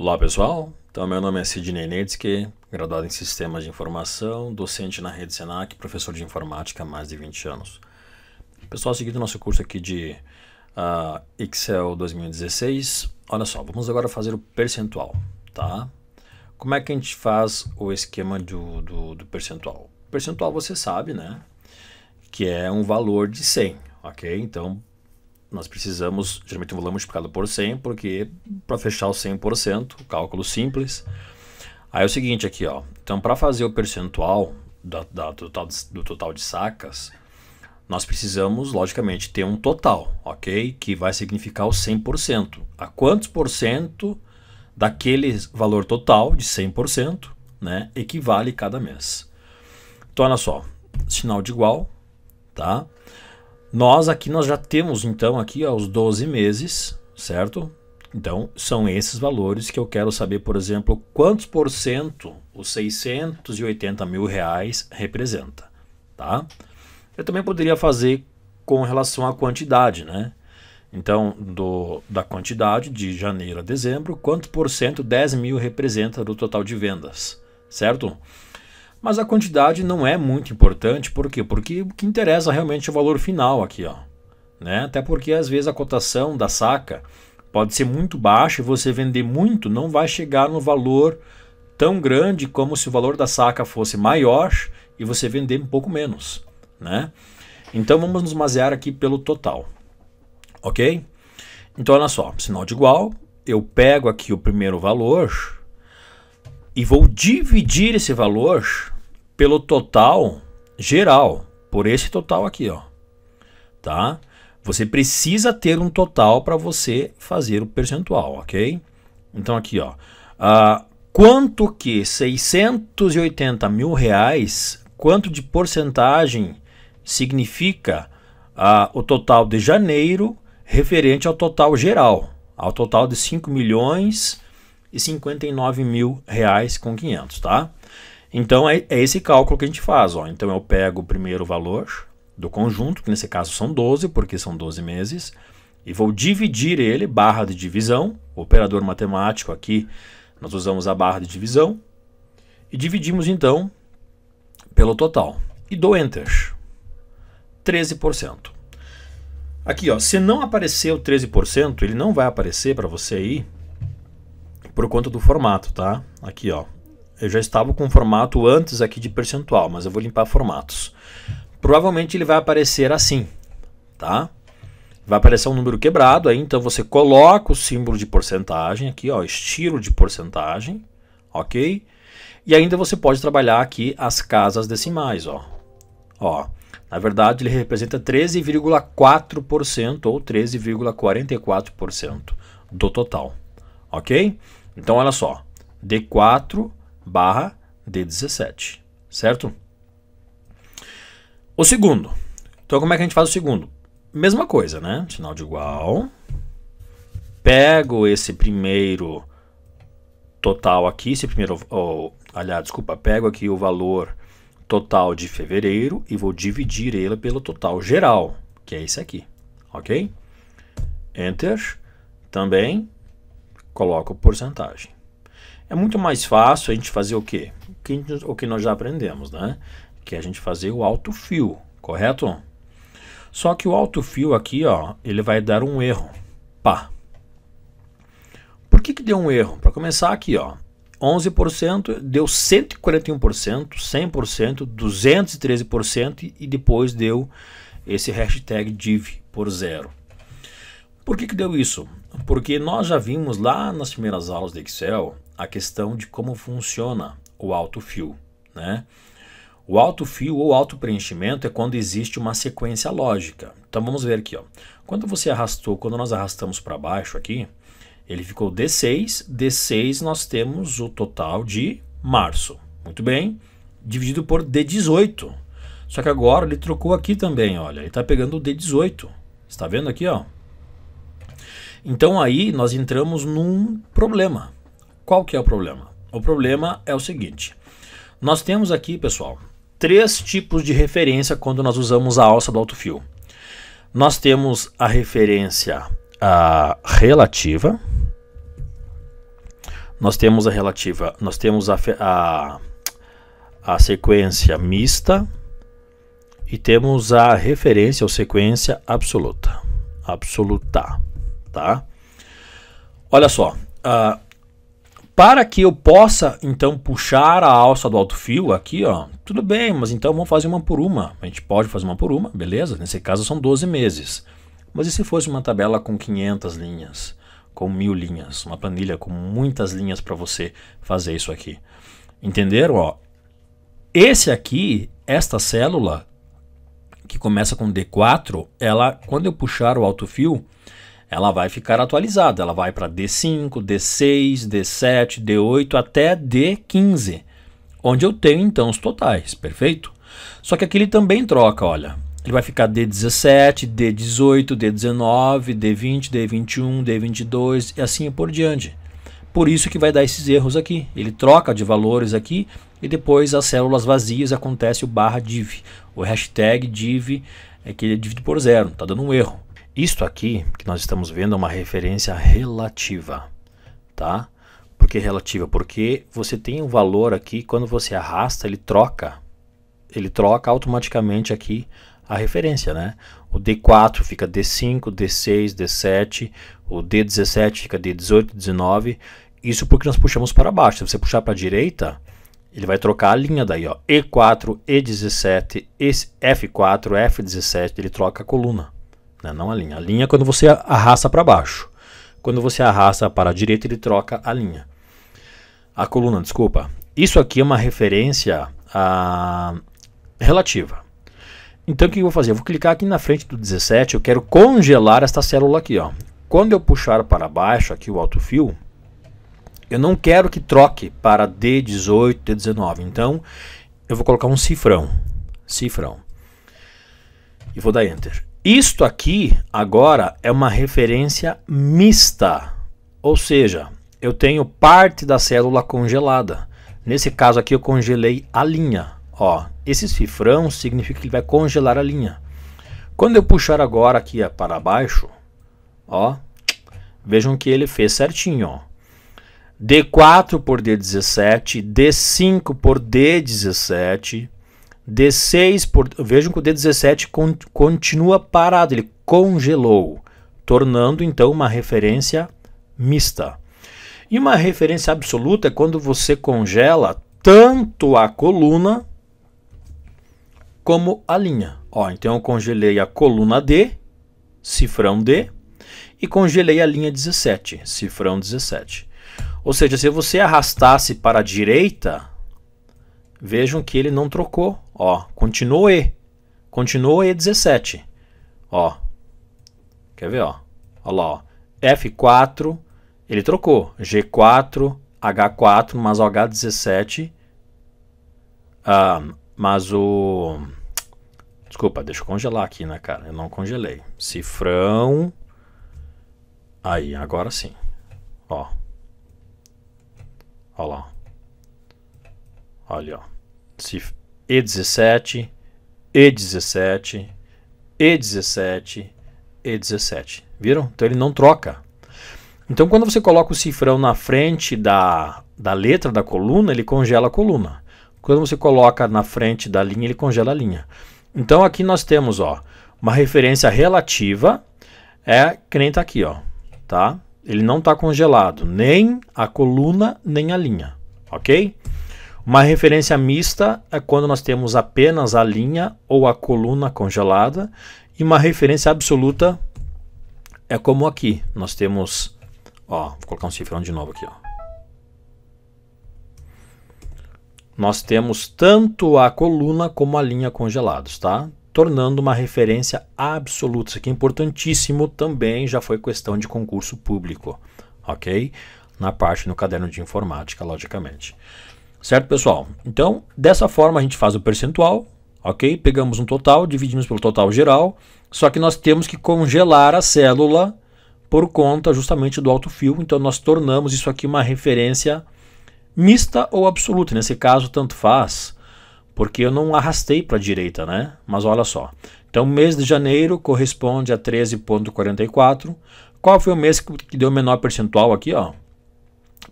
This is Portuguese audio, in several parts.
Olá pessoal, então meu nome é Sidney Nertzke, graduado em Sistemas de Informação, docente na rede Senac, professor de Informática há mais de 20 anos. Pessoal, seguindo nosso curso aqui de uh, Excel 2016, olha só, vamos agora fazer o percentual, tá? Como é que a gente faz o esquema do, do, do percentual? O percentual você sabe, né? Que é um valor de 100, ok? Então, nós precisamos geralmente um valor multiplicado por 100, porque para fechar o 100%, cálculo simples. Aí é o seguinte aqui, ó. Então, para fazer o percentual da, da, do, total de, do total de sacas, nós precisamos, logicamente, ter um total, ok? Que vai significar o 100%. A quantos por cento daquele valor total de 100%, né, equivale cada mês? Então, olha só, sinal de igual, tá? Nós aqui nós já temos então aqui aos os 12 meses, certo? Então são esses valores que eu quero saber, por exemplo, quantos por cento os 680 mil reais representa, tá? Eu também poderia fazer com relação à quantidade, né? Então, do, da quantidade de janeiro a dezembro, quanto por cento 10 mil representa do total de vendas, certo? mas a quantidade não é muito importante, por quê? Porque o que interessa realmente é o valor final aqui, ó, né? Até porque às vezes a cotação da saca pode ser muito baixa e você vender muito não vai chegar no valor tão grande como se o valor da saca fosse maior e você vender um pouco menos, né? Então vamos nos basear aqui pelo total, ok? Então olha só, sinal de igual, eu pego aqui o primeiro valor, e vou dividir esse valor pelo total geral, por esse total aqui, ó. Tá? Você precisa ter um total para você fazer o percentual, ok? Então aqui, ó. Uh, quanto que 680 mil reais, quanto de porcentagem significa uh, o total de janeiro referente ao total geral, ao total de 5 milhões e 59 mil reais com 500, tá? Então é, é, esse cálculo que a gente faz, ó. Então eu pego o primeiro valor do conjunto, que nesse caso são 12, porque são 12 meses, e vou dividir ele, barra de divisão, operador matemático aqui, nós usamos a barra de divisão, e dividimos então pelo total. E dou Enter, 13%. Aqui, ó, se não aparecer o 13%, ele não vai aparecer para você aí por conta do formato, tá? Aqui, ó. Eu já estava com o formato antes aqui de percentual, mas eu vou limpar formatos. Provavelmente ele vai aparecer assim, tá? Vai aparecer um número quebrado aí, então você coloca o símbolo de porcentagem aqui, ó, estilo de porcentagem, ok? E ainda você pode trabalhar aqui as casas decimais, ó. Ó, na verdade ele representa 13,4% ou 13,44% do total, ok? Então, olha só. D4 barra D17, certo? O segundo. Então, como é que a gente faz o segundo? Mesma coisa, né? Sinal de igual. Pego esse primeiro total aqui, esse primeiro... Oh, aliás, desculpa. Pego aqui o valor total de fevereiro e vou dividir ele pelo total geral, que é esse aqui, ok? Enter. Também coloco porcentagem. É muito mais fácil a gente fazer o quê? O que, o que nós já aprendemos, né? Que é a gente fazer o alto fio, correto? Só que o alto fio aqui, ó, ele vai dar um erro. Pá. Por que, que deu um erro? Para começar aqui, ó, 11%, deu 141%, 100%, 213% e depois deu esse hashtag div por zero. Por que, que deu isso? Porque nós já vimos lá nas primeiras aulas de Excel a questão de como funciona o autofill, né? O autofill ou auto-preenchimento é quando existe uma sequência lógica. Então vamos ver aqui. Ó. Quando você arrastou, quando nós arrastamos para baixo aqui, ele ficou D6. D6 nós temos o total de março. Muito bem. Dividido por D18. Só que agora ele trocou aqui também, olha. Ele está pegando o D18. Está vendo aqui, ó? Então aí nós entramos num problema. Qual que é o problema? O problema é o seguinte. Nós temos aqui, pessoal, três tipos de referência quando nós usamos a alça do alto fio. Nós temos a referência a relativa. Nós temos a relativa, nós temos a, a, a sequência mista e temos a referência ou sequência absoluta. Absoluta tá? Olha só, uh, para que eu possa então puxar a alça do alto fio aqui, ó, tudo bem, mas então vamos fazer uma por uma. A gente pode fazer uma por uma, beleza? Nesse caso são 12 meses. Mas e se fosse uma tabela com 500 linhas, com mil linhas, uma planilha com muitas linhas para você fazer isso aqui? Entenderam? Ó, esse aqui, esta célula que começa com D4, ela, quando eu puxar o alto fio, ela vai ficar atualizada. Ela vai para D5, D6, D7, D8 até D15, onde eu tenho então os totais, perfeito? Só que aqui ele também troca, olha. Ele vai ficar D17, D18, D19, D20, D21, D22 e assim por diante. Por isso que vai dar esses erros aqui. Ele troca de valores aqui e depois as células vazias acontece o barra div. O hashtag div é que ele é dividido por zero, está dando um erro. Isto aqui que nós estamos vendo é uma referência relativa, tá? Por que relativa? Porque você tem um valor aqui, quando você arrasta, ele troca. Ele troca automaticamente aqui a referência, né? O D4 fica D5, D6, D7, o D17 fica D18, D19. Isso porque nós puxamos para baixo. Se você puxar para a direita, ele vai trocar a linha daí, ó. E4, E17, F4, F17, ele troca a coluna. Né? Não a linha. A linha é quando você arrasta para baixo. Quando você arrasta para a direita, ele troca a linha. A coluna, desculpa. Isso aqui é uma referência a... Ah, relativa. Então o que eu vou fazer? Eu vou clicar aqui na frente do 17, eu quero congelar esta célula aqui. Ó. Quando eu puxar para baixo aqui o alto fio, eu não quero que troque para D18, D19. Então eu vou colocar um cifrão. Cifrão. E vou dar Enter. Isto aqui agora é uma referência mista, ou seja, eu tenho parte da célula congelada. Nesse caso aqui eu congelei a linha. Ó, esse cifrão significa que ele vai congelar a linha. Quando eu puxar agora aqui para baixo, ó, vejam que ele fez certinho. Ó. D4 por D17, D5 por D17, D6, por, vejam que o D17 con, continua parado, ele congelou, tornando então uma referência mista. E uma referência absoluta é quando você congela tanto a coluna como a linha. Ó, então eu congelei a coluna D, cifrão D, e congelei a linha 17, cifrão 17. Ou seja, se você arrastasse para a direita, vejam que ele não trocou Ó, continuou E. Continuou E17. Ó. Quer ver, ó? olha lá, ó. F4, ele trocou. G4, H4, mas o H17. Ah, mas o. Desculpa, deixa eu congelar aqui, né, cara? Eu não congelei. Cifrão. Aí, agora sim. Ó. olha lá. Olha, ó. Cif e17, E17, E17, E17. Viram? Então ele não troca. Então quando você coloca o cifrão na frente da, da letra da coluna, ele congela a coluna. Quando você coloca na frente da linha, ele congela a linha. Então aqui nós temos ó, uma referência relativa, é que nem está aqui. Ó, tá? Ele não está congelado, nem a coluna, nem a linha. Ok? Uma referência mista é quando nós temos apenas a linha ou a coluna congelada, e uma referência absoluta é como aqui, nós temos, ó, vou colocar um cifrão de novo aqui, ó. Nós temos tanto a coluna como a linha congelados, tá? tornando uma referência absoluta. Isso aqui é importantíssimo também, já foi questão de concurso público, ok? Na parte no caderno de informática, logicamente. Certo, pessoal? Então, dessa forma a gente faz o percentual, ok? Pegamos um total, dividimos pelo total geral, só que nós temos que congelar a célula por conta justamente do alto fio, então nós tornamos isso aqui uma referência mista ou absoluta, nesse caso tanto faz, porque eu não arrastei para a direita, né? Mas olha só. Então, mês de janeiro corresponde a 13.44. Qual foi o mês que deu menor percentual aqui, ó?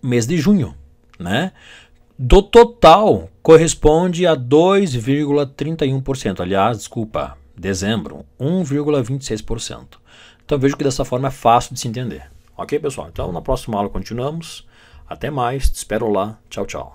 Mês de junho, né? do total corresponde a 2,31%. Aliás, desculpa, dezembro, 1,26%. Então vejo que dessa forma é fácil de se entender. Ok, pessoal? Então na próxima aula continuamos. Até mais, te espero lá. Tchau, tchau.